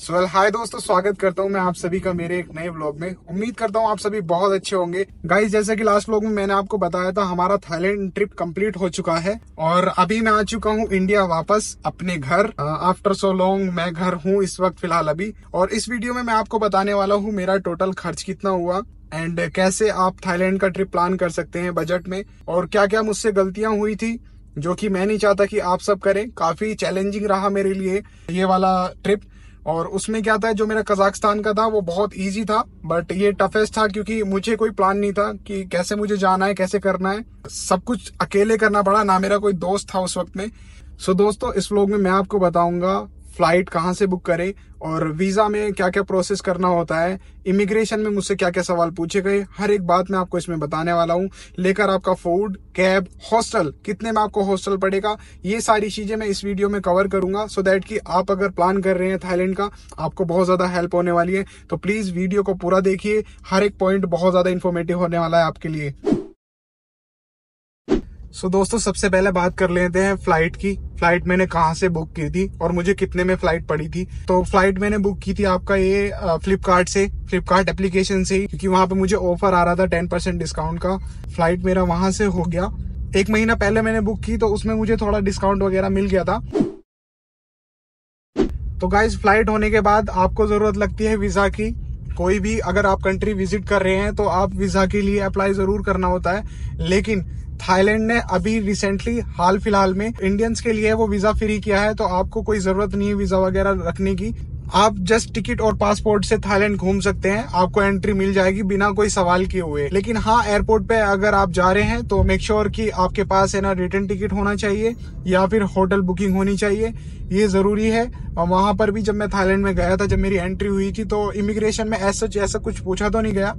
so well हाय दोस्तों स्वागत करता हूँ मैं आप सभी का मेरे एक नए व्लॉग में उम्मीद करता हूँ आप सभी बहुत अच्छे होंगे गाइस जैसे कि लास्ट व्लॉग में मैंने आपको बताया था हमारा थाईलैंड ट्रिप कंप्लीट हो चुका है और अभी मैं आ चुका हूँ इंडिया वापस अपने घर आफ्टर सो लॉन्ग मैं घर हूँ इस वक्त फिलहाल अभी और इस वीडियो में मैं आपको बताने वाला हूँ मेरा टोटल खर्च कितना हुआ एंड कैसे आप थाईलैंड का ट्रिप प्लान कर सकते हैं बजट में और क्या क्या मुझसे गलतियां हुई थी जो कि मैं नहीं चाहता कि आप सब करें काफी चैलेंजिंग रहा मेरे लिए ये वाला ट्रिप और उसमें क्या था जो मेरा कजाकिस्तान का था वो बहुत ईजी था बट ये टफेस्ट था क्योंकि मुझे कोई प्लान नहीं था कि कैसे मुझे जाना है कैसे करना है सब कुछ अकेले करना पड़ा ना मेरा कोई दोस्त था उस वक्त में सो so, दोस्तों इस व्लॉग में मैं आपको बताऊंगा फ्लाइट कहाँ से बुक करें और वीज़ा में क्या क्या प्रोसेस करना होता है इमिग्रेशन में मुझसे क्या क्या सवाल पूछे गए हर एक बात मैं आपको इसमें बताने वाला हूँ लेकर आपका फूड कैब हॉस्टल कितने में आपको हॉस्टल पड़ेगा ये सारी चीज़ें मैं इस वीडियो में कवर करूंगा सो दैट कि आप अगर प्लान कर रहे हैं थाईलैंड का आपको बहुत ज़्यादा हेल्प होने वाली है तो प्लीज़ वीडियो को पूरा देखिए हर एक पॉइंट बहुत ज़्यादा इन्फॉर्मेटिव होने वाला है आपके लिए सो so, दोस्तों सबसे पहले बात कर लेते हैं फ्लाइट की फ्लाइट मैंने कहाँ से बुक की थी और मुझे कितने में फ्लाइट पड़ी थी तो फ्लाइट मैंने बुक की थी आपका ये फ्लिपकार्ट से फ्लिपकार्ट एप्लीकेशन से क्योंकि वहां पे मुझे ऑफर आ रहा था टेन परसेंट डिस्काउंट का फ्लाइट मेरा वहां से हो गया एक महीना पहले मैंने बुक की तो उसमें मुझे थोड़ा डिस्काउंट वगैरह मिल गया था तो गाइज फ्लाइट होने के बाद आपको जरूरत लगती है वीजा की कोई भी अगर आप कंट्री विजिट कर रहे हैं तो आप वीजा के लिए अप्लाई जरूर करना होता है लेकिन थाईलैंड ने अभी रिसेंटली हाल फिलहाल में इंडियंस के लिए वो वीजा फ्री किया है तो आपको कोई जरूरत नहीं है वीजा वगैरह रखने की आप जस्ट टिकट और पासपोर्ट से थाईलैंड घूम सकते हैं आपको एंट्री मिल जाएगी बिना कोई सवाल किए हुए लेकिन हाँ एयरपोर्ट पे अगर आप जा रहे हैं तो मेक श्योर sure कि आपके पास है ना रिटर्न टिकट होना चाहिए या फिर होटल बुकिंग होनी चाहिए ये जरूरी है और वहां पर भी जब मैं थाईलैंड में गया था जब मेरी एंट्री हुई थी तो इमिग्रेशन में ऐसा ऐसा कुछ पूछा तो नहीं गया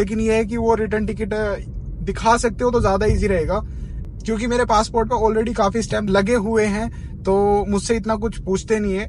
लेकिन यह है कि वो रिटर्न टिकट दिखा सकते हो तो ज्यादा ईजी रहेगा क्योंकि मेरे पासपोर्ट पर ऑलरेडी काफी स्टैम्प लगे हुए हैं तो मुझसे इतना कुछ पूछते नहीं है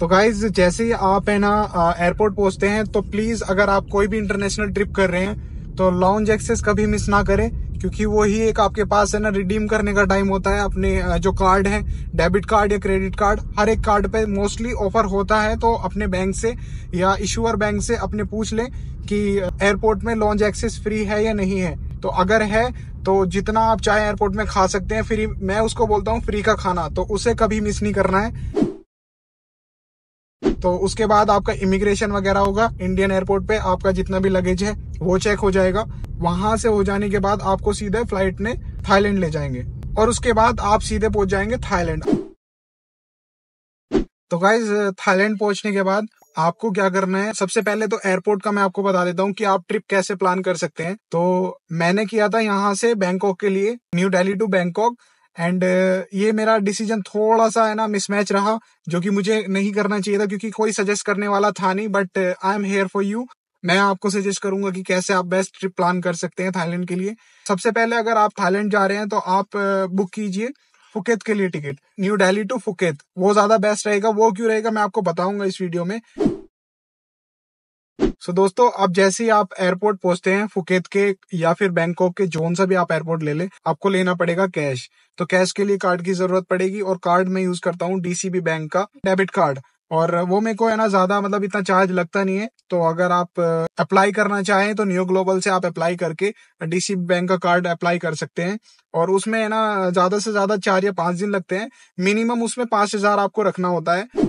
तो गाइज जैसे ही आप है ना एयरपोर्ट पहुंचते हैं तो प्लीज अगर आप कोई भी इंटरनेशनल ट्रिप कर रहे हैं तो लॉन्ज एक्सेस कभी मिस ना करें क्योंकि वो ही एक आपके पास है ना रिडीम करने का टाइम होता है अपने जो कार्ड है डेबिट कार्ड या क्रेडिट कार्ड हर एक कार्ड पे मोस्टली ऑफर होता है तो अपने बैंक से या इशूअर बैंक से अपने पूछ लें कि एयरपोर्ट में लॉन्च एक्सेस फ्री है या नहीं है तो अगर है तो जितना आप चाहे एयरपोर्ट में खा सकते हैं फ्री मैं उसको बोलता हूँ फ्री का खाना तो उसे कभी मिस नहीं करना है तो उसके बाद आपका इमिग्रेशन वगैरह होगा इंडियन एयरपोर्ट पे आपका जितना भी लगेज है वो चेक हो जाएगा वहां से हो जाने के बाद आपको सीधे फ्लाइट में थाईलैंड ले जाएंगे और उसके बाद आप सीधे पहुंच जाएंगे थाईलैंड तो गाइज थाईलैंड पहुंचने के बाद आपको क्या करना है सबसे पहले तो एयरपोर्ट का मैं आपको बता देता हूँ कि आप ट्रिप कैसे प्लान कर सकते हैं तो मैंने किया था यहाँ से बैंकॉक के लिए new Delhi to Bangkok and ये मेरा डिसीजन थोड़ा सा है ना मिसमैच रहा जो कि मुझे नहीं करना चाहिए था क्योंकि कोई सजेस्ट करने वाला था नहीं but I am here for you मैं आपको सजेस्ट करूंगा कि कैसे आप बेस्ट ट्रिप प्लान कर सकते हैं थाईलैंड के लिए सबसे पहले अगर आप थाईलैंड जा रहे हैं तो आप बुक uh, कीजिए फुकेत के लिए ticket new Delhi to Phuket वो ज्यादा बेस्ट रहेगा वो क्यों रहेगा मैं आपको बताऊंगा इस वीडियो में सो so, दोस्तों अब जैसे ही आप एयरपोर्ट पहुंचते हैं फुकेत के या फिर बैंकॉक के जोन सा भी आप एयरपोर्ट ले ले आपको लेना पड़ेगा कैश तो कैश के लिए कार्ड की जरूरत पड़ेगी और कार्ड मैं यूज करता हूँ डीसीबी बैंक का डेबिट कार्ड और वो मेरे को है ना ज्यादा मतलब इतना चार्ज लगता नहीं है तो अगर आप अप्लाई करना चाहें तो न्यू ग्लोबल से आप अप्लाई करके डीसी बैंक का कार्ड अप्लाई कर सकते हैं और उसमें है ना ज्यादा से ज्यादा चार या पांच दिन लगते हैं मिनिमम उसमें पांच हजार आपको रखना होता है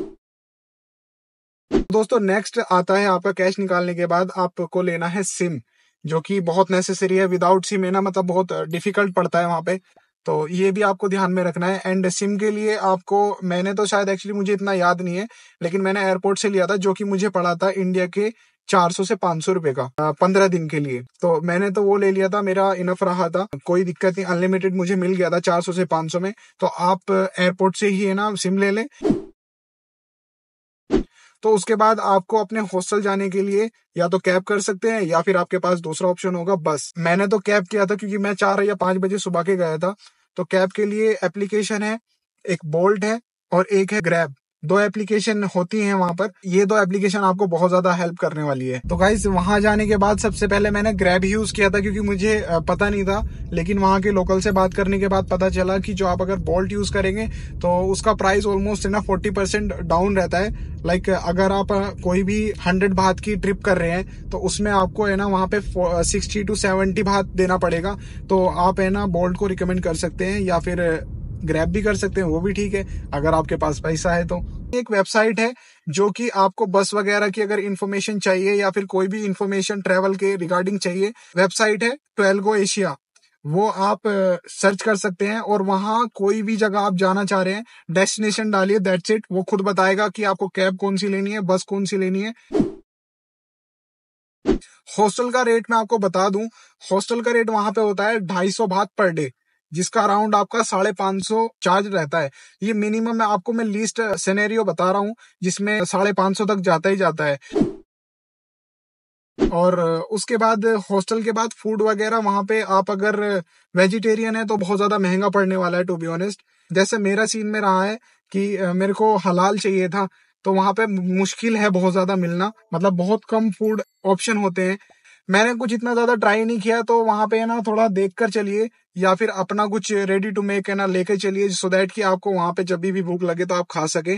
दोस्तों नेक्स्ट आता है आपका कैश निकालने के बाद आपको लेना है सिम जो कि बहुत नेसेसरी है विदाउट सिम है ना मतलब बहुत डिफिकल्ट पड़ता है वहां पे तो ये भी आपको ध्यान में रखना है एंड सिम के लिए आपको मैंने तो शायद एक्चुअली मुझे इतना याद नहीं है लेकिन मैंने एयरपोर्ट से लिया था जो कि मुझे पड़ा था इंडिया के 400 से 500 रुपए का पंद्रह दिन के लिए तो मैंने तो वो ले लिया था मेरा इनफ रहा था कोई दिक्कत नहीं अनलिमिटेड मुझे मिल गया था 400 से 500 में तो आप एयरपोर्ट से ही है ना सिम ले लें तो उसके बाद आपको अपने हॉस्टल जाने के लिए या तो कैब कर सकते हैं या फिर आपके पास दूसरा ऑप्शन होगा बस मैंने तो कैब किया था क्योंकि मैं चार या पांच बजे सुबह के गया था तो कैब के लिए एप्लीकेशन है एक बोल्ट है और एक है ग्रैब दो एप्लीकेशन होती हैं वहां पर ये दो एप्लीकेशन आपको बहुत ज्यादा हेल्प करने वाली है तो गाइज वहां जाने के बाद सबसे पहले मैंने ग्रैब यूज किया था क्योंकि मुझे पता नहीं था लेकिन वहां के लोकल से बात करने के बाद पता चला कि जो आप अगर बोल्ट यूज करेंगे तो उसका प्राइस ऑलमोस्ट है ना फोर्टी परसेंट डाउन रहता है लाइक like, अगर आप कोई भी हंड्रेड भात की ट्रिप कर रहे हैं तो उसमें आपको है ना वहाँ पे सिक्सटी टू सेवेंटी भात देना पड़ेगा तो आप है ना बोल्ट को रिकमेंड कर सकते हैं या फिर ग्रैब भी कर सकते हैं वो भी ठीक है अगर आपके पास पैसा है तो एक वेबसाइट है जो कि आपको बस वगैरह की अगर इन्फॉर्मेशन चाहिए या फिर कोई भी इन्फॉर्मेशन ट्रेवल के रिगार्डिंग चाहिए वेबसाइट है ट्वेल्गो एशिया वो आप सर्च कर सकते हैं और वहां कोई भी जगह आप जाना चाह रहे हैं डेस्टिनेशन डालिए दैट्स इट वो खुद बताएगा कि आपको कैब कौन सी लेनी है बस कौन सी लेनी है हॉस्टल का रेट मैं आपको बता दूं हॉस्टल का रेट वहां पे होता है ढाई सौ भात पर डे जिसका अराउंड आपका साढ़े पाँच सौ चार्ज रहता है ये मिनिमम मैं आपको मैं लीस्ट सिनेरियो बता रहा हूँ जिसमें साढ़े पाँच सौ तक जाता ही जाता है और उसके बाद हॉस्टल के बाद फूड वगैरह वहां पे आप अगर वेजिटेरियन है तो बहुत ज़्यादा महंगा पड़ने वाला है टू बी ऑनेस्ट जैसे मेरा सीन में रहा है कि मेरे को हलाल चाहिए था तो वहां पे मुश्किल है बहुत ज़्यादा मिलना मतलब बहुत कम फूड ऑप्शन होते हैं मैंने कुछ इतना ज़्यादा ट्राई नहीं किया तो वहां पे ना थोड़ा देख कर चलिए या फिर अपना कुछ रेडी टू मेक है ना लेके चलिए सो दैट कि आपको वहां पे जब भी भूख लगे तो आप खा सके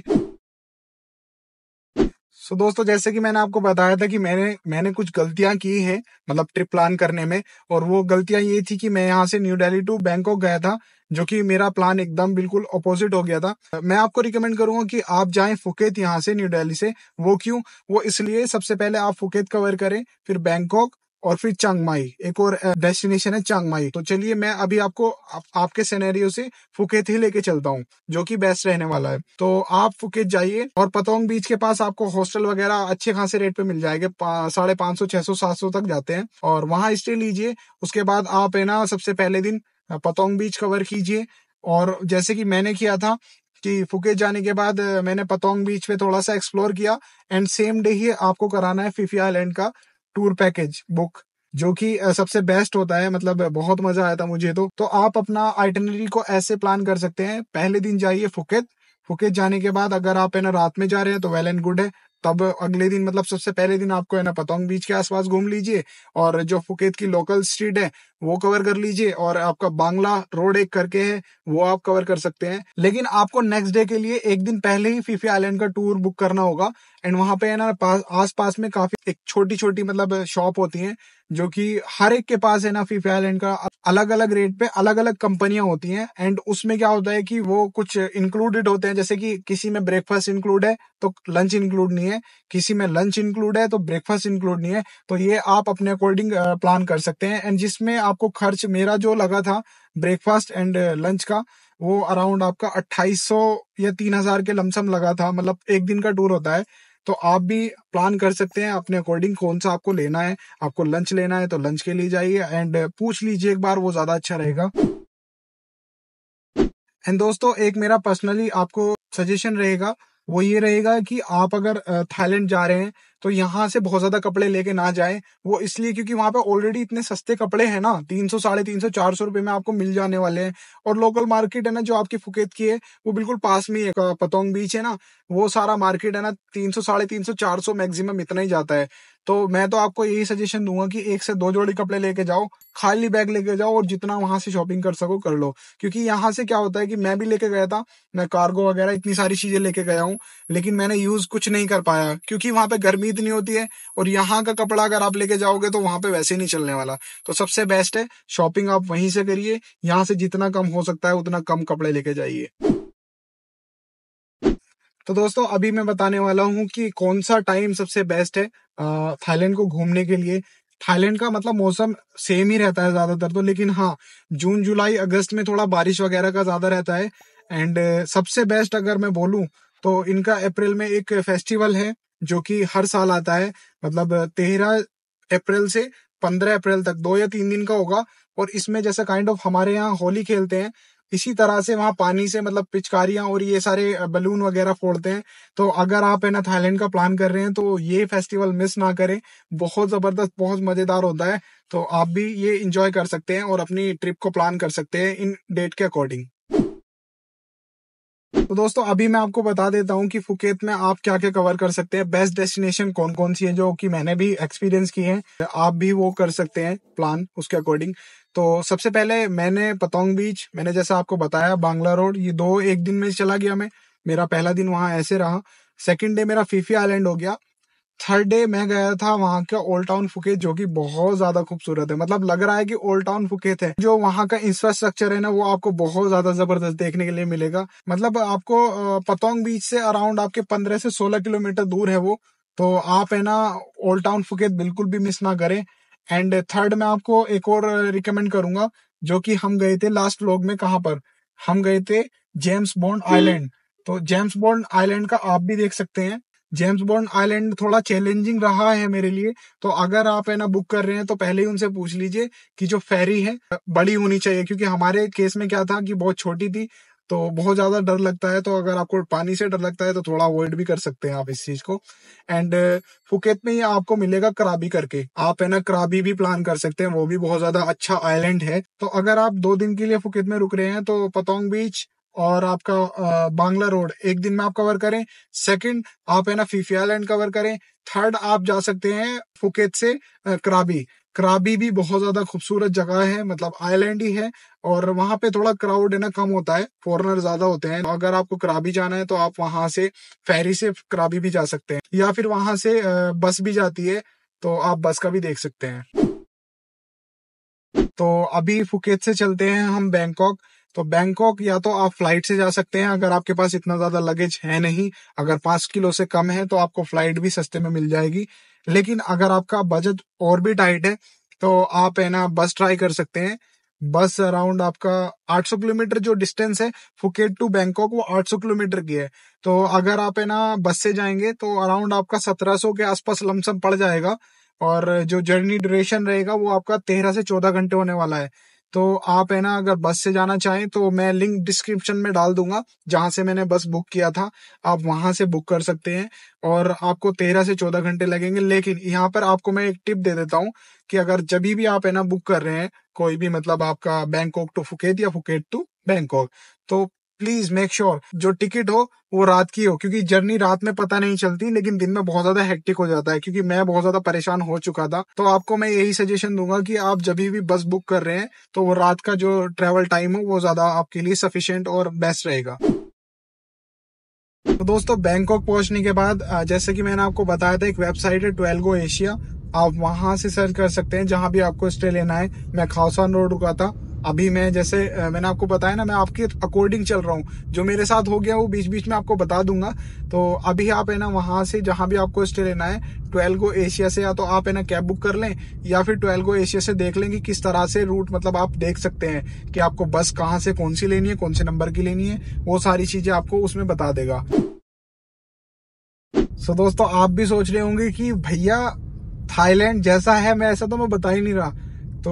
सो so, दोस्तों जैसे कि मैंने आपको बताया था कि मैंने मैंने कुछ गलतियां की हैं मतलब ट्रिप प्लान करने में और वो गलतियां ये थी कि मैं यहाँ से न्यू दिल्ली टू बैंकॉक गया था जो कि मेरा प्लान एकदम बिल्कुल अपोजिट हो गया था मैं आपको रिकमेंड करूंगा कि आप जाएं फुकेत यहाँ से न्यू दिल्ली से वो क्यों वो इसलिए सबसे पहले आप फुकेत कवर करें फिर बैंकॉक और फिर चांगमाई एक और डेस्टिनेशन है चांगमाई तो चलिए मैं अभी आपको आप, आपके सिनेरियो से फुकेत ही लेके चलता हूँ जो कि बेस्ट रहने वाला है तो आप फुकेत जाइए और पतोंग बीच के पास आपको हॉस्टल वगैरह अच्छे खासे रेट पे मिल जाएंगे साढ़े पाँच सौ छह सौ सात सौ तक जाते हैं और वहाँ स्टे लीजिए उसके बाद आप है ना सबसे पहले दिन पतोंग बीच कवर कीजिए और जैसे कि मैंने किया था कि फुकेत जाने के बाद मैंने पतोंग बीच पे थोड़ा सा एक्सप्लोर किया एंड सेम डे ही आपको कराना है फिफिया आइलैंड का टूर पैकेज बुक जो कि सबसे बेस्ट होता है मतलब बहुत मजा आया था मुझे तो तो आप अपना आइटनरी को ऐसे प्लान कर सकते हैं पहले दिन जाइए फुकेत फुकेत जाने के बाद अगर आप है ना रात में जा रहे हैं तो वेल एंड गुड है तब अगले दिन मतलब सबसे पहले दिन आपको है ना पतोंग बीच के आसपास घूम लीजिए और जो फुकेत की लोकल स्ट्रीट है वो कवर कर लीजिए और आपका बांग्ला रोड एक करके है वो आप कवर कर सकते हैं लेकिन आपको नेक्स्ट डे के लिए एक दिन पहले ही फीफी आइलैंड का टूर बुक करना होगा एंड वहां पे है ना आस पास में काफी एक छोटी छोटी मतलब शॉप होती है जो की हर एक के पास है ना फीफी आइलैंड का अलग अलग रेट पे अलग अलग कंपनियां होती हैं एंड उसमें क्या होता है कि वो कुछ इंक्लूडेड होते हैं जैसे कि किसी में ब्रेकफास्ट इंक्लूड है तो लंच इंक्लूड नहीं है किसी में लंच इंक्लूड है तो ब्रेकफास्ट इंक्लूड नहीं है तो ये आप अपने अकॉर्डिंग प्लान कर सकते हैं एंड जिसमें आपको खर्च मेरा जो लगा था ब्रेकफास्ट एंड लंच का वो अराउंड आपका अट्ठाईस या तीन के लमसम लगा था मतलब एक दिन का टूर होता है तो आप भी प्लान कर सकते हैं अपने अकॉर्डिंग कौन सा आपको लेना है आपको लंच लेना है तो लंच के लिए जाइए एंड पूछ लीजिए एक बार वो ज़्यादा अच्छा रहेगा एंड दोस्तों एक मेरा पर्सनली आपको सजेशन रहेगा वो ये रहेगा कि आप अगर थाईलैंड जा रहे हैं तो यहाँ से बहुत ज्यादा कपड़े लेके ना जाए वो इसलिए क्योंकि वहां पे ऑलरेडी इतने सस्ते कपड़े हैं ना तीन सौ साढ़े तीन सौ चार सौ रुपए में आपको मिल जाने वाले हैं और लोकल मार्केट है ना जो आपकी फुकेत की है वो बिल्कुल पास में ही है पतोंग बीच है ना वो सारा मार्केट है ना तीन सौ साढ़े तीन सौ चार सौ मैक्सिमम इतना ही जाता है तो मैं तो आपको यही सजेशन दूंगा कि एक से दो जोड़ी कपड़े लेके जाओ खाली बैग लेके जाओ और जितना वहां से शॉपिंग कर सको कर लो क्योंकि यहाँ से क्या होता है कि मैं भी लेके गया था मैं कार्गो वगैरह इतनी सारी चीजें लेके गया हूँ लेकिन मैंने यूज कुछ नहीं कर पाया क्योंकि वहां पे गर्मी खरीद नहीं होती है और यहाँ का कपड़ा अगर आप लेके जाओगे तो वहां पे वैसे नहीं चलने वाला तो सबसे बेस्ट है शॉपिंग आप वहीं से करिए यहाँ से जितना कम हो सकता है उतना कम कपड़े लेके जाइए तो दोस्तों अभी मैं बताने वाला हूँ कि कौन सा टाइम सबसे बेस्ट है थाईलैंड को घूमने के लिए थाईलैंड का मतलब मौसम सेम ही रहता है ज्यादातर तो लेकिन हाँ जून जुलाई अगस्त में थोड़ा बारिश वगैरह का ज्यादा रहता है एंड सबसे बेस्ट अगर मैं बोलूँ तो इनका अप्रैल में एक फेस्टिवल है जो कि हर साल आता है मतलब तेरह अप्रैल से पंद्रह अप्रैल तक दो या तीन दिन का होगा और इसमें जैसा काइंड ऑफ हमारे यहाँ होली खेलते हैं इसी तरह से वहाँ पानी से मतलब पिचकारियां और ये सारे बलून वगैरह फोड़ते हैं तो अगर आप है ना थाईलैंड का प्लान कर रहे हैं तो ये फेस्टिवल मिस ना करें बहुत ज़बरदस्त बहुत मज़ेदार होता है तो आप भी ये इंजॉय कर सकते हैं और अपनी ट्रिप को प्लान कर सकते हैं इन डेट के अकॉर्डिंग तो दोस्तों अभी मैं आपको बता देता हूँ कि फुकेत में आप क्या क्या कवर कर सकते हैं बेस्ट डेस्टिनेशन कौन कौन सी है जो कि मैंने भी एक्सपीरियंस की है आप भी वो कर सकते हैं प्लान उसके अकॉर्डिंग तो सबसे पहले मैंने पतोंग बीच मैंने जैसा आपको बताया बांग्ला रोड ये दो एक दिन में चला गया मैं मेरा पहला दिन वहाँ ऐसे रहा सेकेंड डे मेरा फीफी आइलैंड हो गया थर्ड डे मैं गया था वहाँ का ओल्ड टाउन फुकेत जो कि बहुत ज्यादा खूबसूरत है मतलब लग रहा है कि ओल्ड टाउन फुकेत है जो वहाँ का इंफ्रास्ट्रक्चर है ना वो आपको बहुत ज्यादा जबरदस्त देखने के लिए मिलेगा मतलब आपको पतोंग बीच से अराउंड आपके पंद्रह से सोलह किलोमीटर दूर है वो तो आप है ना ओल्ड टाउन फुकेत बिल्कुल भी मिस ना करें एंड थर्ड मैं आपको एक और रिकमेंड करूंगा जो कि हम गए थे लास्ट लोग में कहाँ पर हम गए थे जेम्स बॉन्ड आइलैंड तो जेम्स बॉन्ड आइलैंड का आप भी देख सकते हैं जेम्स बॉन्ड आइलैंड थोड़ा चैलेंजिंग रहा है मेरे लिए तो अगर आप है ना बुक कर रहे हैं तो पहले ही उनसे पूछ लीजिए कि जो फेरी है बड़ी होनी चाहिए क्योंकि हमारे केस में क्या था कि बहुत छोटी थी तो बहुत ज्यादा डर लगता है तो अगर आपको पानी से डर लगता है तो थोड़ा अवॉइड भी कर सकते हैं आप इस चीज को एंड फुकेत में ये आपको मिलेगा कराबी करके आप है ना कराबी भी प्लान कर सकते हैं वो भी बहुत ज्यादा अच्छा आइलैंड है तो अगर आप दो दिन के लिए फुकेत में रुक रहे हैं तो पतोंग बीच और आपका बांग्ला रोड एक दिन में आप कवर करें सेकंड आप है ना फीफी कवर करें थर्ड आप जा सकते हैं फुकेत से कराबी कराबी भी बहुत ज्यादा खूबसूरत जगह है मतलब आइलैंड ही है और वहां पे थोड़ा क्राउड है ना कम होता है फॉरनर ज्यादा होते हैं तो अगर आपको कराबी जाना है तो आप वहां से फेरी से कराबी भी जा सकते हैं या फिर वहां से बस भी जाती है तो आप बस का भी देख सकते हैं तो अभी फुकेत से चलते हैं हम बैंकॉक तो बैंकॉक या तो आप फ्लाइट से जा सकते हैं अगर आपके पास इतना ज्यादा लगेज है नहीं अगर पांच किलो से कम है तो आपको फ्लाइट भी सस्ते में मिल जाएगी लेकिन अगर आपका बजट और भी टाइट है तो आप है ना बस ट्राई कर सकते हैं बस अराउंड आपका 800 किलोमीटर जो डिस्टेंस है फुकेट टू बैंकॉक वो 800 किलोमीटर की है तो अगर आप है ना बस से जाएंगे तो अराउंड आपका 1700 के आसपास लमसम पड़ जाएगा और जो जर्नी ड्यूरेशन रहेगा वो आपका तेरह से चौदह घंटे होने वाला है तो आप है ना अगर बस से जाना चाहें तो मैं लिंक डिस्क्रिप्शन में डाल दूंगा जहां से मैंने बस बुक किया था आप वहां से बुक कर सकते हैं और आपको तेरह से चौदह घंटे लगेंगे लेकिन यहाँ पर आपको मैं एक टिप दे देता हूँ कि अगर जब भी आप है ना बुक कर रहे हैं कोई भी मतलब आपका बैंकॉक टू फुकेत या फुकेत टू बैंकॉक तो प्लीज मेक श्योर जो टिकट हो वो रात की हो क्योंकि जर्नी रात में पता नहीं चलती लेकिन दिन में बहुत ज्यादा हेक्टिक हो जाता है क्योंकि मैं बहुत ज्यादा परेशान हो चुका था तो आपको मैं यही सजेशन दूंगा कि आप जब भी बस बुक कर रहे हैं तो वो रात का जो ट्रेवल टाइम हो वो ज्यादा आपके लिए सफिशियंट और बेस्ट रहेगा तो दोस्तों बैंकॉक पहुंचने के बाद जैसे कि मैंने आपको बताया था एक वेबसाइट है ट्वेल्गो एशिया आप वहां से सर्च कर सकते हैं जहाँ भी आपको स्टे लेना है मैं खासान रोड रुका था अभी मैं जैसे मैंने आपको बताया ना मैं आपके अकॉर्डिंग चल रहा हूँ जो मेरे साथ हो गया वो बीच बीच में आपको बता दूंगा तो अभी आप है ना वहां से जहां भी आपको स्टे लेना है ट्वेल्व गो एशिया से या तो आप है ना कैब बुक कर लें या फिर ट्वेल्व गो एशिया से देख लेंगे किस तरह से रूट मतलब आप देख सकते हैं कि आपको बस कहाँ से कौन सी लेनी है कौन से नंबर की लेनी है वो सारी चीज़ें आपको उसमें बता देगा सो दोस्तों आप भी सोच रहे होंगे कि भैया थाईलैंड जैसा है मैं ऐसा तो मैं बता ही नहीं रहा तो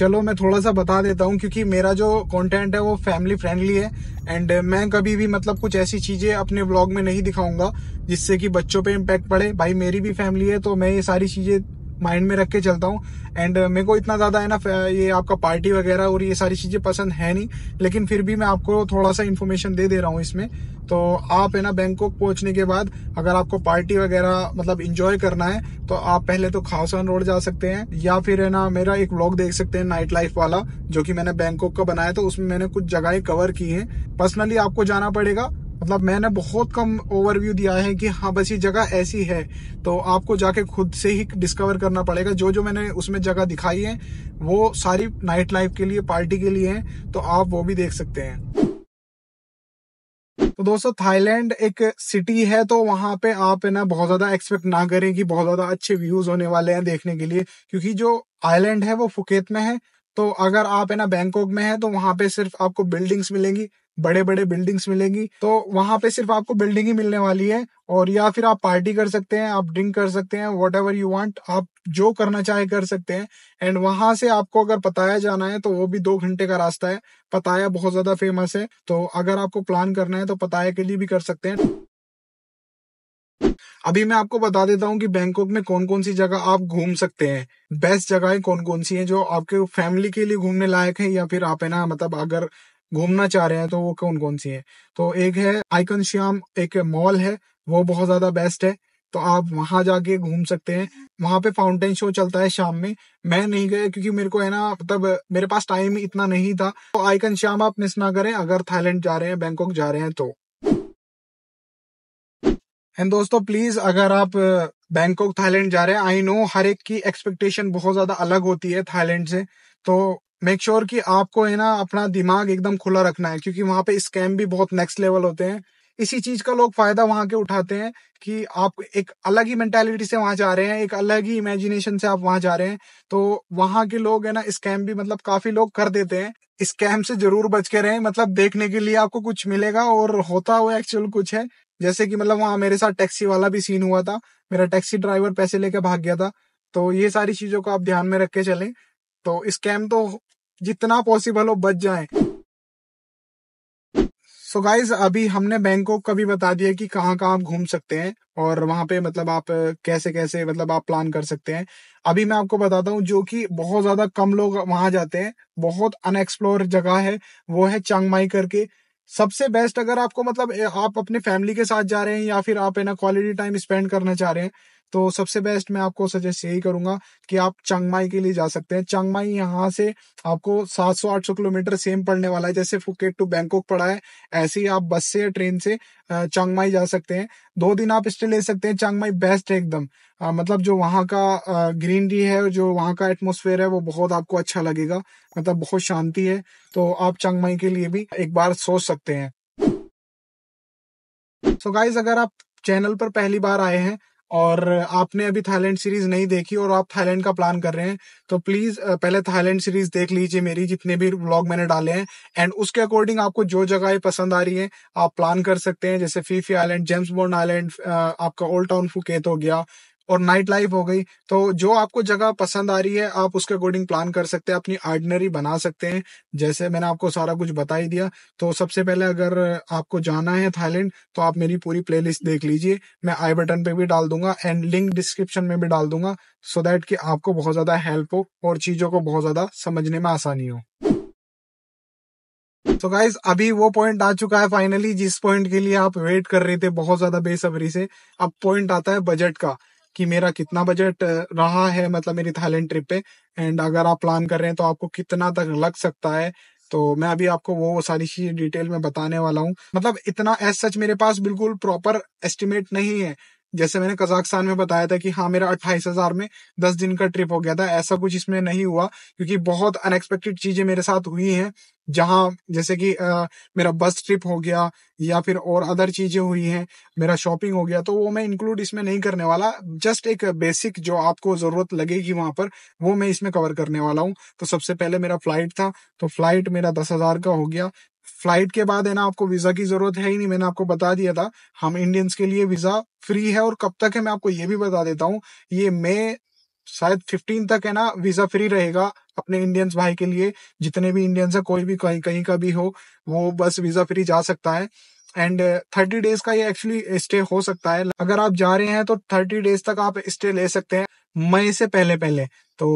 चलो मैं थोड़ा सा बता देता हूँ क्योंकि मेरा जो कंटेंट है वो फैमिली फ्रेंडली है एंड मैं कभी भी मतलब कुछ ऐसी चीज़ें अपने ब्लॉग में नहीं दिखाऊंगा जिससे कि बच्चों पे इम्पैक्ट पड़े भाई मेरी भी फैमिली है तो मैं ये सारी चीज़ें माइंड में रख के चलता हूँ एंड मेरे को इतना ज़्यादा है ना ये आपका पार्टी वगैरह और ये सारी चीज़ें पसंद है नहीं लेकिन फिर भी मैं आपको थोड़ा सा इन्फॉर्मेशन दे दे रहा हूँ इसमें तो आप है ना बैंकॉक पहुंचने के बाद अगर आपको पार्टी वगैरह मतलब इंजॉय करना है तो आप पहले तो खासन रोड जा सकते हैं या फिर है ना मेरा एक व्लॉग देख सकते हैं नाइट लाइफ वाला जो कि मैंने बैंकॉक का बनाया तो उसमें मैंने कुछ जगहें कवर की है पर्सनली आपको जाना पड़ेगा मतलब मैंने बहुत कम ओवरव्यू दिया है कि हाँ बस ये जगह ऐसी है तो आपको जाके खुद से ही डिस्कवर करना पड़ेगा जो जो मैंने उसमें जगह दिखाई है वो सारी नाइट लाइफ के लिए पार्टी के लिए है तो आप वो भी देख सकते हैं तो दोस्तों थाईलैंड एक सिटी है तो वहां पे आप है ना बहुत ज्यादा एक्सपेक्ट ना करें कि बहुत ज्यादा अच्छे व्यूज होने वाले हैं देखने के लिए क्योंकि जो आइलैंड है वो फुकेत में है तो अगर आप है ना बैंकॉक में है तो वहां पे सिर्फ आपको बिल्डिंग्स मिलेंगी बड़े बड़े बिल्डिंग्स मिलेंगी तो वहां पे सिर्फ आपको बिल्डिंग ही मिलने वाली है और या फिर आप पार्टी कर सकते हैं आप ड्रिंक कर सकते हैं वॉट एवर यू वॉन्ट आप जो करना चाहे कर सकते हैं एंड वहां से आपको अगर पताया जाना है तो वो भी दो घंटे का रास्ता है पताया बहुत ज्यादा फेमस है तो अगर आपको प्लान करना है तो पताया के लिए भी कर सकते हैं अभी मैं आपको बता देता हूँ कि बैंकॉक में कौन कौन सी जगह आप घूम सकते हैं बेस्ट जगहें कौन कौन सी हैं जो आपके फैमिली के लिए घूमने लायक है या फिर आप है ना मतलब अगर घूमना चाह रहे हैं तो वो कौन कौन सी है तो एक है आइकन श्याम एक मॉल है वो बहुत ज्यादा बेस्ट है तो आप वहां जाके घूम सकते हैं वहां पे फाउंटेन शो चलता है शाम में मैं नहीं गया क्योंकि मेरे को है ना मतलब मेरे पास टाइम इतना नहीं था तो आइकन श्याम आप मिस ना करें अगर थाईलैंड जा रहे हैं बैंकॉक जा रहे हैं तो एंड दोस्तों प्लीज अगर आप बैंकॉक थाईलैंड जा रहे हैं आई नो हर एक की एक्सपेक्टेशन बहुत ज्यादा अलग होती है थाईलैंड से तो मेक श्योर की कि आपको है ना अपना दिमाग एकदम खुला रखना है क्योंकि वहां पे स्कैम भी बहुत नेक्स्ट लेवल होते हैं इसी चीज का लोग फायदा वहां के उठाते हैं कि आप एक अलग ही मेंटेलिटी से वहां जा रहे हैं एक अलग ही इमेजिनेशन से आप वहां जा रहे हैं तो वहां के लोग है ना स्कैम भी मतलब काफी लोग कर देते हैं स्कैम से जरूर बच के रहें मतलब देखने के लिए आपको कुछ मिलेगा और होता हुआ एक्चुअल कुछ है जैसे कि मतलब वहां मेरे साथ टैक्सी वाला भी सीन हुआ था मेरा टैक्सी ड्राइवर पैसे लेके भाग गया था तो ये सारी चीजों को आप ध्यान में रख के चलें तो स्कैम तो जितना पॉसिबल हो बच जाए सो so गाइज अभी हमने बैंकॉक का भी बता दिया कि कहाँ कहाँ आप घूम सकते हैं और वहां पे मतलब आप कैसे कैसे मतलब आप प्लान कर सकते हैं अभी मैं आपको बताता हूँ जो कि बहुत ज्यादा कम लोग वहां जाते हैं बहुत अनएक्सप्लोर जगह है वो है चांगमाई करके सबसे बेस्ट अगर आपको मतलब आप अपने फैमिली के साथ जा रहे हैं या फिर आप है ना क्वालिटी टाइम स्पेंड करना चाह रहे हैं तो सबसे बेस्ट मैं आपको सजेस्ट यही करूंगा कि आप चंगमाई के लिए जा सकते हैं चंगमाई यहाँ से आपको 700-800 किलोमीटर सेम पड़ने वाला है जैसे फुकेट टू बैंकॉक पड़ा है ऐसे ही आप बस से ट्रेन से चंगमाई जा सकते हैं दो दिन आप स्टे ले सकते हैं चंगमाई बेस्ट है एकदम आ, मतलब जो वहाँ का ग्रीनरी है जो वहाँ का एटमोसफेयर है वो बहुत आपको अच्छा लगेगा मतलब बहुत शांति है तो आप चंगमाई के लिए भी एक बार सोच सकते हैं सो so गाइज अगर आप चैनल पर पहली बार आए हैं और आपने अभी थाईलैंड सीरीज नहीं देखी और आप थाईलैंड का प्लान कर रहे हैं तो प्लीज पहले थाईलैंड सीरीज देख लीजिए मेरी जितने भी व्लॉग मैंने डाले हैं एंड उसके अकॉर्डिंग आपको जो जगह पसंद आ रही है आप प्लान कर सकते हैं जैसे फीफी आइलैंड जेम्स बोर्न आइलैंड आपका ओल्ड टाउन फुकेत हो गया और नाइट लाइफ हो गई तो जो आपको जगह पसंद आ रही है आप उसके अकॉर्डिंग प्लान कर सकते हैं अपनी आर्डनरी बना सकते हैं जैसे मैंने आपको सारा कुछ बता ही दिया तो सबसे पहले अगर आपको जाना है थाईलैंड तो आप मेरी पूरी प्ले देख लीजिए मैं आई बटन पे भी डाल दूंगा एंड लिंक डिस्क्रिप्शन में भी डाल दूंगा सो so दैट कि आपको बहुत ज्यादा हेल्प हो और चीजों को बहुत ज्यादा समझने में आसानी हो तो so गाइज अभी वो पॉइंट आ चुका है फाइनली जिस पॉइंट के लिए आप वेट कर रहे थे बहुत ज्यादा बेसब्री से अब पॉइंट आता है बजट का कि मेरा कितना बजट रहा है मतलब मेरी थाईलैंड ट्रिप पे एंड अगर आप प्लान कर रहे हैं तो आपको कितना तक लग सकता है तो मैं अभी आपको वो सारी चीज डिटेल में बताने वाला हूँ मतलब इतना एज सच मेरे पास बिल्कुल प्रॉपर एस्टिमेट नहीं है जैसे मैंने कजाकिस्तान में बताया था कि हाँ मेरा अट्ठाईस हजार में दस दिन का ट्रिप हो गया था ऐसा कुछ इसमें नहीं हुआ क्योंकि बहुत अनएक्सपेक्टेड चीजें मेरे साथ हुई हैं जहाँ जैसे कि आ, मेरा बस ट्रिप हो गया या फिर और अदर चीजें हुई हैं मेरा शॉपिंग हो गया तो वो मैं इंक्लूड इसमें नहीं करने वाला जस्ट एक बेसिक जो आपको जरूरत लगेगी वहां पर वो मैं इसमें कवर करने वाला हूँ तो सबसे पहले मेरा फ्लाइट था तो फ्लाइट मेरा दस हजार का हो गया फ्लाइट के बाद है ना आपको वीजा की जरूरत है ही नहीं मैंने आपको बता दिया था हम इंडियंस के लिए वीजा फ्री है और कब तक है मैं आपको ये भी बता देता हूँ ये मई शायद फिफ्टीन तक है ना वीजा फ्री रहेगा अपने इंडियंस भाई के लिए जितने भी इंडियंस है कोई भी कहीं कहीं का भी हो वो बस वीजा फ्री जा सकता है एंड थर्टी डेज का ये एक्चुअली स्टे हो सकता है अगर आप जा रहे हैं तो थर्टी डेज तक आप स्टे ले सकते हैं मई से पहले पहले तो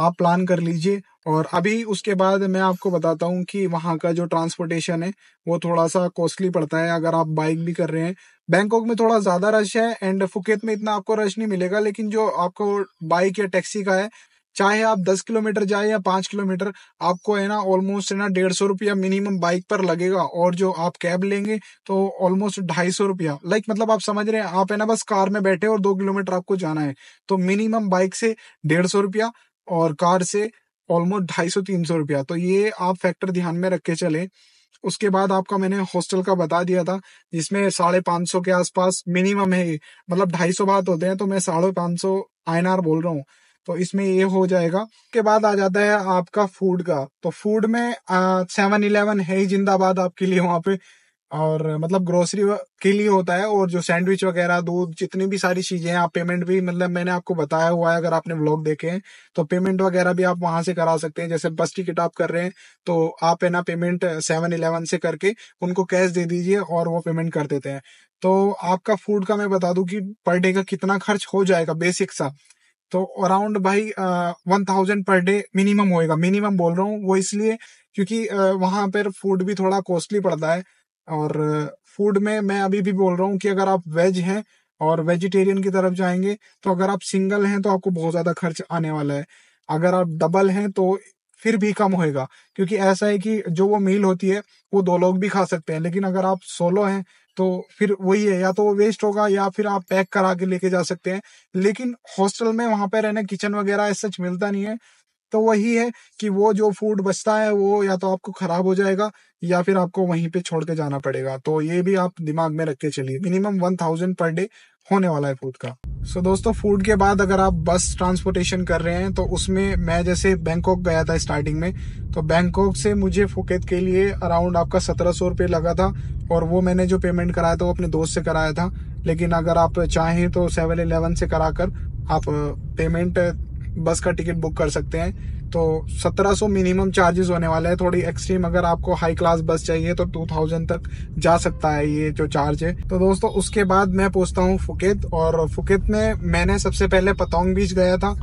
आप प्लान कर लीजिए और अभी उसके बाद मैं आपको बताता हूँ कि वहाँ का जो ट्रांसपोर्टेशन है वो थोड़ा सा कॉस्टली पड़ता है अगर आप बाइक भी कर रहे हैं बैंकॉक में थोड़ा ज़्यादा रश है एंड फुकेत में इतना आपको रश नहीं मिलेगा लेकिन जो आपको बाइक या टैक्सी का है चाहे आप दस किलोमीटर जाए या पाँच किलोमीटर आपको है ना ऑलमोस्ट है ना डेढ़ सौ रुपया मिनिमम बाइक पर लगेगा और जो आप कैब लेंगे तो ऑलमोस्ट ढाई सौ रुपया लाइक मतलब आप समझ रहे हैं आप है ना बस कार में बैठे और दो किलोमीटर आपको जाना है तो मिनिमम बाइक से डेढ़ सौ रुपया और कार से ऑलमोस्ट ढाई सौ तीन सौ रुपया तो ये आप फैक्टर ध्यान में रख के चले उसके बाद आपका मैंने हॉस्टल का बता दिया था जिसमें साढ़े पाँच सौ के आसपास मिनिमम है मतलब ढाई सौ बात होते हैं तो मैं साढ़े पाँच सौ आई बोल रहा हूँ तो इसमें ये हो जाएगा के बाद आ जाता है आपका फूड का तो फूड में सेवन इलेवन है ही जिंदाबाद आपके लिए वहां पे और मतलब ग्रोसरी के लिए होता है और जो सैंडविच वगैरह दूध जितनी भी सारी चीजें हैं आप पेमेंट भी मतलब मैंने आपको बताया हुआ है अगर आपने व्लॉग देखे हैं तो पेमेंट वगैरह भी आप वहां से करा सकते हैं जैसे बस टिकट आप कर रहे हैं तो आप है ना पेमेंट सेवन इलेवन से करके उनको कैश दे दीजिए और वो पेमेंट कर देते हैं तो आपका फूड का मैं बता दू कि पर डे का कितना खर्च हो जाएगा बेसिक सा तो अराउंड भाई one thousand per day minimum होएगा मिनिमम बोल रहा हूँ वो इसलिए क्योंकि वहां पर फूड भी थोड़ा कॉस्टली पड़ता है और फूड में मैं अभी भी बोल रहा हूँ कि अगर आप वेज हैं और वेजिटेरियन की तरफ जाएंगे तो अगर आप सिंगल हैं तो आपको बहुत ज़्यादा खर्च आने वाला है अगर आप डबल हैं तो फिर भी कम होएगा क्योंकि ऐसा है कि जो वो मील होती है वो दो लोग भी खा सकते हैं लेकिन अगर आप सोलो हैं तो फिर वही है या तो वो वेस्ट होगा या फिर आप पैक करा के लेके जा सकते हैं लेकिन हॉस्टल में वहां पर रहना किचन वगैरह सच मिलता नहीं है तो वही है कि वो जो फूड बचता है वो या तो आपको खराब हो जाएगा या फिर आपको वहीं पे छोड़ के जाना पड़ेगा तो ये भी आप दिमाग में रख के चलिए minimum one thousand per day होने वाला है फूड का सो so, दोस्तों फूड के बाद अगर आप बस ट्रांसपोर्टेशन कर रहे हैं तो उसमें मैं जैसे बैंकॉक गया था स्टार्टिंग में तो बैंकॉक से मुझे फुकेत के लिए अराउंड आपका सत्रह सौ रुपये लगा था और वो मैंने जो पेमेंट कराया था वो अपने दोस्त से कराया था लेकिन अगर आप चाहें तो सेवन इलेवन से करा कर आप पेमेंट बस का टिकट बुक कर सकते हैं तो 1700 मिनिमम चार्जेस होने वाला है थोड़ी एक्सट्रीम अगर आपको हाई क्लास बस चाहिए तो 2000 तक जा सकता है ये जो चार्ज है तो दोस्तों उसके बाद मैं पूछता हूँ फुकेत और फुकेत में मैंने सबसे पहले पतोंग बीच गया था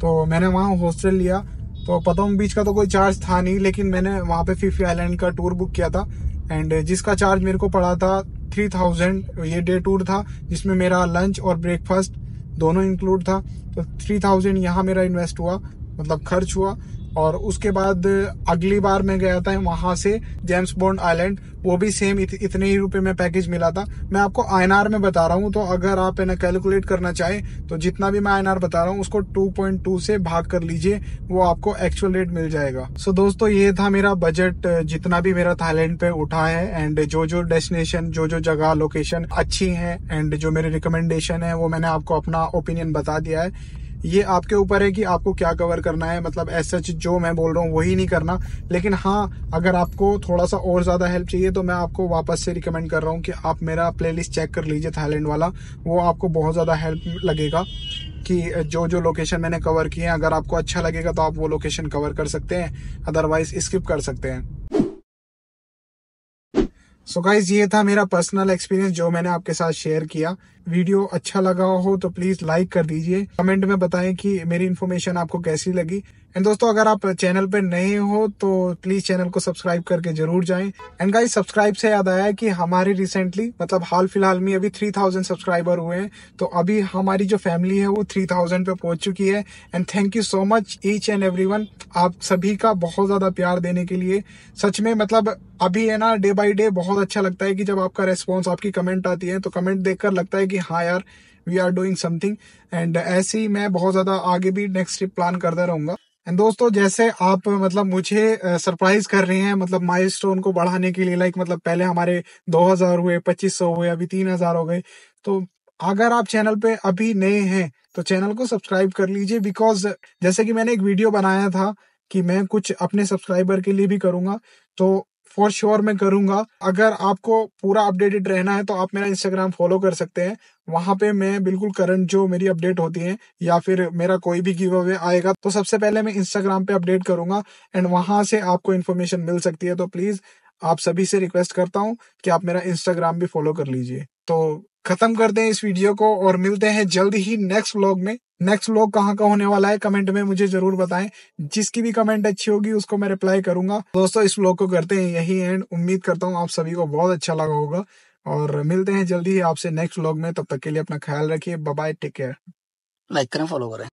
तो मैंने वहाँ हॉस्टल लिया तो पतोंग बीच का तो कोई चार्ज था नहीं लेकिन मैंने वहाँ पे फिफी आईलैंड का टूर बुक किया था एंड जिसका चार्ज मेरे को पड़ा था थ्री थाउजेंड ये डे टूर था जिसमें मेरा लंच और ब्रेकफास्ट दोनों इंक्लूड था तो थ्री थाउजेंड यहाँ मेरा इन्वेस्ट हुआ मतलब खर्च हुआ और उसके बाद अगली बार मैं गया था वहां से जेम्स बॉन्ड आइलैंड वो भी सेम इत, इतने ही रुपए में पैकेज मिला था मैं आपको आई में बता रहा हूँ तो अगर आप इन्हें कैलकुलेट करना चाहें तो जितना भी मैं आई बता रहा हूँ उसको 2.2 से भाग कर लीजिए वो आपको एक्चुअल रेट मिल जाएगा सो so, दोस्तों ये था मेरा बजट जितना भी मेरा थाईलैंड पे उठा है एंड जो जो डेस्टिनेशन जो जो जगह लोकेशन अच्छी है एंड जो मेरे रिकमेंडेशन है वो मैंने आपको अपना ओपिनियन बता दिया है ये आपके ऊपर है कि आपको क्या कवर करना है मतलब एस सच जो मैं बोल रहा हूँ वही नहीं करना लेकिन हाँ अगर आपको थोड़ा सा और ज़्यादा हेल्प चाहिए तो मैं आपको वापस से रिकमेंड कर रहा हूँ कि आप मेरा प्लेलिस्ट चेक कर लीजिए थाईलैंड वाला वो आपको बहुत ज़्यादा हेल्प लगेगा कि जो जो लोकेशन मैंने कवर किए हैं अगर आपको अच्छा लगेगा तो आप वो लोकेशन कवर कर सकते हैं अदरवाइज स्किप कर सकते हैं सो so गाइज ये था मेरा पर्सनल एक्सपीरियंस जो मैंने आपके साथ शेयर किया वीडियो अच्छा लगा हो तो प्लीज लाइक कर दीजिए कमेंट में बताएं कि मेरी इन्फॉर्मेशन आपको कैसी लगी एंड दोस्तों अगर आप चैनल पे नए हो तो प्लीज चैनल को सब्सक्राइब करके जरूर जाएं एंड गाइस सब्सक्राइब से याद आया कि हमारे रिसेंटली मतलब हाल फिलहाल में अभी 3000 सब्सक्राइबर हुए हैं तो अभी हमारी जो फैमिली है वो 3000 पे पहुंच चुकी है and thank you so much each and every आप सभी का बहुत ज्यादा प्यार देने के लिए सच में मतलब अभी है ना डे बाई डे बहुत अच्छा लगता है कि जब आपका रेस्पॉन्स आपकी कमेंट आती है तो कमेंट देखकर लगता है कि कि हाँ यार we are doing something and ऐसे ही मैं बहुत ज़्यादा आगे भी नेक्स्ट ट्रिप प्लान करता रहूंगा एंड दोस्तों जैसे आप मतलब मुझे सरप्राइज कर रहे हैं मतलब माइलस्टोन को बढ़ाने के लिए लाइक मतलब पहले हमारे 2000 हुए 2500 हुए अभी 3000 हो गए तो अगर आप चैनल पे अभी नए हैं तो चैनल को सब्सक्राइब कर लीजिए बिकॉज जैसे कि मैंने एक वीडियो बनाया था कि मैं कुछ अपने सब्सक्राइबर के लिए भी करूंगा तो फॉर श्योर मैं करूंगा अगर आपको पूरा अपडेटेड रहना है तो आप मेरा इंस्टाग्राम फॉलो कर सकते हैं वहां पे मैं बिल्कुल करंट जो मेरी अपडेट होती है या फिर मेरा कोई भी गिव अवे आएगा तो सबसे पहले मैं इंस्टाग्राम पे अपडेट करूंगा एंड वहां से आपको इन्फॉर्मेशन मिल सकती है तो प्लीज आप सभी से रिक्वेस्ट करता हूँ कि आप मेरा इंस्टाग्राम भी फॉलो कर लीजिए तो खत्म करते हैं इस वीडियो को और मिलते हैं जल्द ही नेक्स्ट व्लॉग में नेक्स्ट व्लॉग कहाँ का होने वाला है कमेंट में मुझे जरूर बताएं जिसकी भी कमेंट अच्छी होगी उसको मैं रिप्लाई करूंगा दोस्तों इस व्लॉग को करते हैं यही एंड उम्मीद करता हूँ आप सभी को बहुत अच्छा लगा होगा और मिलते हैं जल्दी ही आपसे नेक्स्ट व्लॉग में तब तक के लिए अपना ख्याल रखिए बाय टेक केयर लाइक करें फॉलो करें